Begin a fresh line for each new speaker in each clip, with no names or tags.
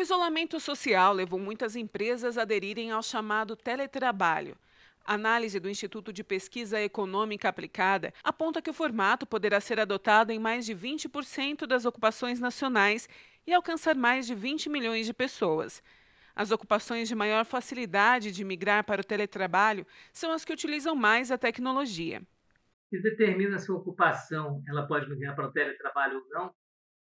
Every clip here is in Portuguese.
O isolamento social levou muitas empresas a aderirem ao chamado teletrabalho. análise do Instituto de Pesquisa Econômica Aplicada aponta que o formato poderá ser adotado em mais de 20% das ocupações nacionais e alcançar mais de 20 milhões de pessoas. As ocupações de maior facilidade de migrar para o teletrabalho são as que utilizam mais a tecnologia.
que determina se a ocupação ela pode migrar para o teletrabalho ou não,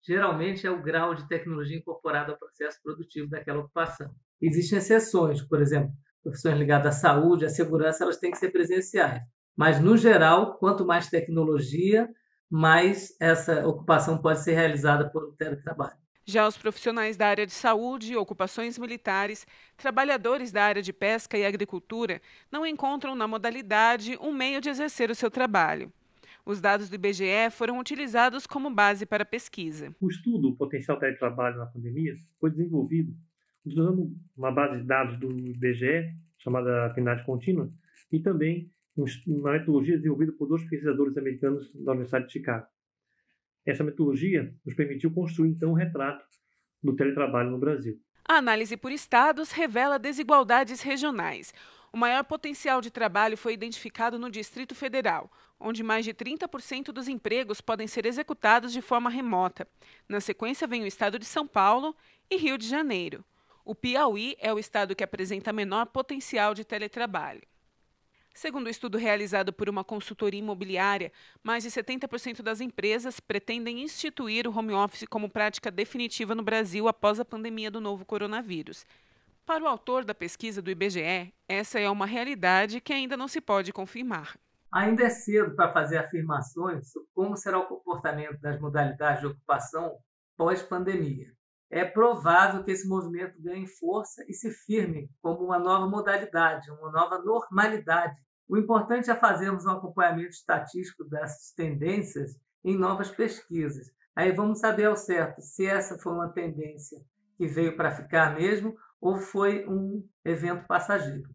geralmente é o grau de tecnologia incorporado ao processo produtivo daquela ocupação. Existem exceções, por exemplo, profissões ligadas à saúde, à segurança, elas têm que ser presenciais. Mas, no geral, quanto mais tecnologia, mais essa ocupação pode ser realizada por teletrabalho.
Já os profissionais da área de saúde, ocupações militares, trabalhadores da área de pesca e agricultura não encontram na modalidade um meio de exercer o seu trabalho. Os dados do IBGE foram utilizados como base para a pesquisa.
O estudo o Potencial Teletrabalho na Pandemia foi desenvolvido usando uma base de dados do IBGE, chamada PNAD Contínua, e também uma metodologia desenvolvida por dois pesquisadores americanos da Universidade de Chicago. Essa metodologia nos permitiu construir, então, um retrato do teletrabalho no Brasil.
A análise por estados revela desigualdades regionais. O maior potencial de trabalho foi identificado no Distrito Federal, onde mais de 30% dos empregos podem ser executados de forma remota. Na sequência, vem o estado de São Paulo e Rio de Janeiro. O Piauí é o estado que apresenta menor potencial de teletrabalho. Segundo o um estudo realizado por uma consultoria imobiliária, mais de 70% das empresas pretendem instituir o home office como prática definitiva no Brasil após a pandemia do novo coronavírus. Para o autor da pesquisa do IBGE, essa é uma realidade que ainda não se pode confirmar.
Ainda é cedo para fazer afirmações sobre como será o comportamento das modalidades de ocupação pós-pandemia é provável que esse movimento ganhe força e se firme como uma nova modalidade, uma nova normalidade. O importante é fazermos um acompanhamento estatístico dessas tendências em novas pesquisas. Aí vamos saber ao certo se essa foi uma tendência que veio para ficar mesmo ou foi um evento passageiro.